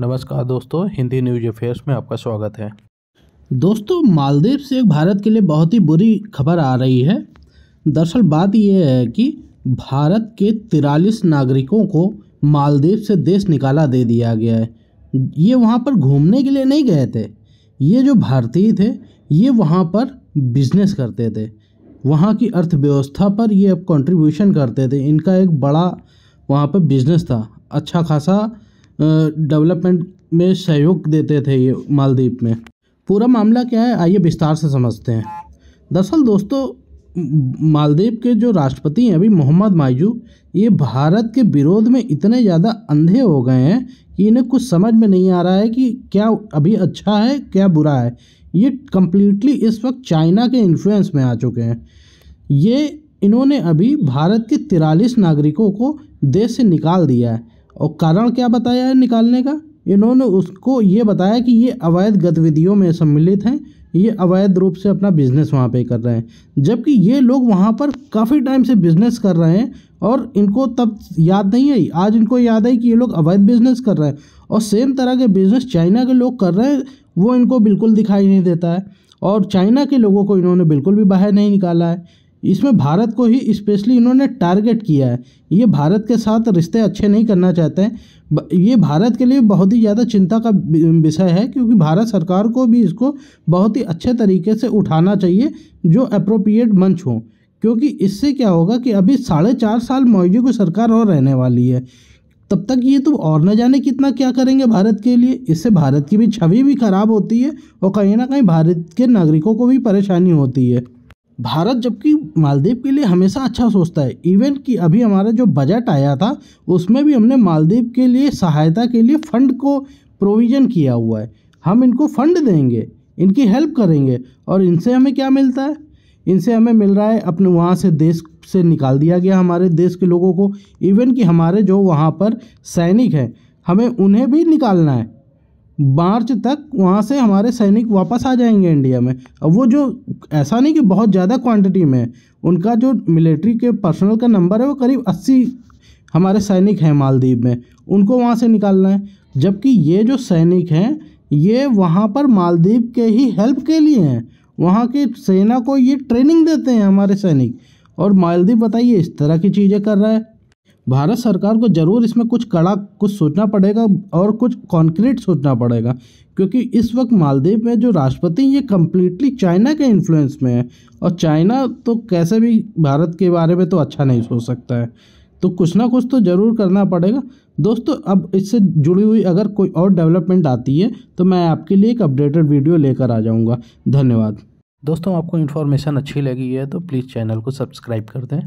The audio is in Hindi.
नमस्कार दोस्तों हिंदी न्यूज अफेयर्स में आपका स्वागत है दोस्तों मालदीव से भारत के लिए बहुत ही बुरी खबर आ रही है दरअसल बात यह है कि भारत के तिरालीस नागरिकों को मालदीव से देश निकाला दे दिया गया है ये वहाँ पर घूमने के लिए नहीं गए थे ये जो भारतीय थे ये वहाँ पर बिजनेस करते थे वहाँ की अर्थव्यवस्था पर ये अब कंट्रीब्यूशन करते थे इनका एक बड़ा वहाँ पर बिजनेस था अच्छा खासा डेवलपमेंट में सहयोग देते थे ये मालदीप में पूरा मामला क्या है आइए विस्तार से समझते हैं दरअसल दोस्तों मालदीप के जो राष्ट्रपति हैं अभी मोहम्मद मायजू ये भारत के विरोध में इतने ज़्यादा अंधे हो गए हैं कि इन्हें कुछ समझ में नहीं आ रहा है कि क्या अभी अच्छा है क्या बुरा है ये कम्प्लीटली इस वक्त चाइना के इन्फ्लुएंस में आ चुके हैं ये इन्होंने अभी भारत के तिरालीस नागरिकों को देश से निकाल दिया है और कारण क्या बताया है निकालने का इन्होंने उसको ये बताया कि ये अवैध गतिविधियों में सम्मिलित हैं ये अवैध रूप से अपना बिजनेस वहाँ पे कर रहे हैं जबकि ये लोग वहाँ पर काफ़ी टाइम से बिजनेस कर रहे हैं और इनको तब याद नहीं आई आज इनको याद आई कि ये लोग अवैध बिजनेस कर रहे हैं और सेम तरह के बिजनेस चाइना के लोग कर रहे हैं वो इनको बिल्कुल दिखाई नहीं देता है और चाइना के लोगों को इन्होंने बिल्कुल भी बाहर नहीं निकाला है इसमें भारत को ही स्पेशली इन्होंने टारगेट किया है ये भारत के साथ रिश्ते अच्छे नहीं करना चाहते हैं ये भारत के लिए बहुत ही ज़्यादा चिंता का विषय है क्योंकि भारत सरकार को भी इसको बहुत ही अच्छे तरीके से उठाना चाहिए जो अप्रोप्रिएट मंच हो क्योंकि इससे क्या होगा कि अभी साढ़े चार साल मोदी को सरकार और रहने वाली है तब तक ये तो और न जाने कितना क्या करेंगे भारत के लिए इससे भारत की भी छवि भी खराब होती है और कहीं ना कहीं भारत के नागरिकों को भी परेशानी होती है भारत जबकि मालदीव के लिए हमेशा अच्छा सोचता है इवन कि अभी हमारा जो बजट आया था उसमें भी हमने मालदीव के लिए सहायता के लिए फ़ंड को प्रोविज़न किया हुआ है हम इनको फ़ंड देंगे इनकी हेल्प करेंगे और इनसे हमें क्या मिलता है इनसे हमें मिल रहा है अपने वहाँ से देश से निकाल दिया गया हमारे देश के लोगों को इवन कि हमारे जो वहाँ पर सैनिक हैं हमें उन्हें भी निकालना है मार्च तक वहाँ से हमारे सैनिक वापस आ जाएंगे इंडिया में अब वो जो ऐसा नहीं कि बहुत ज़्यादा क्वांटिटी में है उनका जो मिलिट्री के पर्सनल का नंबर है वो करीब अस्सी हमारे सैनिक हैं मालदीव में उनको वहाँ से निकालना है जबकि ये जो सैनिक हैं ये वहाँ पर मालदीव के ही हेल्प के लिए हैं वहाँ के सेना को ये ट्रेनिंग देते हैं हमारे सैनिक और मालदीव बताइए इस तरह की चीज़ें कर रहा है भारत सरकार को ज़रूर इसमें कुछ कड़ा कुछ सोचना पड़ेगा और कुछ कॉन्क्रीट सोचना पड़ेगा क्योंकि इस वक्त मालदीव में जो राष्ट्रपति ये कम्प्लीटली चाइना के इन्फ्लुएंस में है और चाइना तो कैसे भी भारत के बारे में तो अच्छा नहीं सोच सकता है तो कुछ ना कुछ तो ज़रूर करना पड़ेगा दोस्तों अब इससे जुड़ी हुई अगर कोई और डेवलपमेंट आती है तो मैं आपके लिए एक अपडेटेड वीडियो लेकर आ जाऊँगा धन्यवाद दोस्तों आपको इन्फॉर्मेशन अच्छी लगी है तो प्लीज़ चैनल को सब्सक्राइब कर दें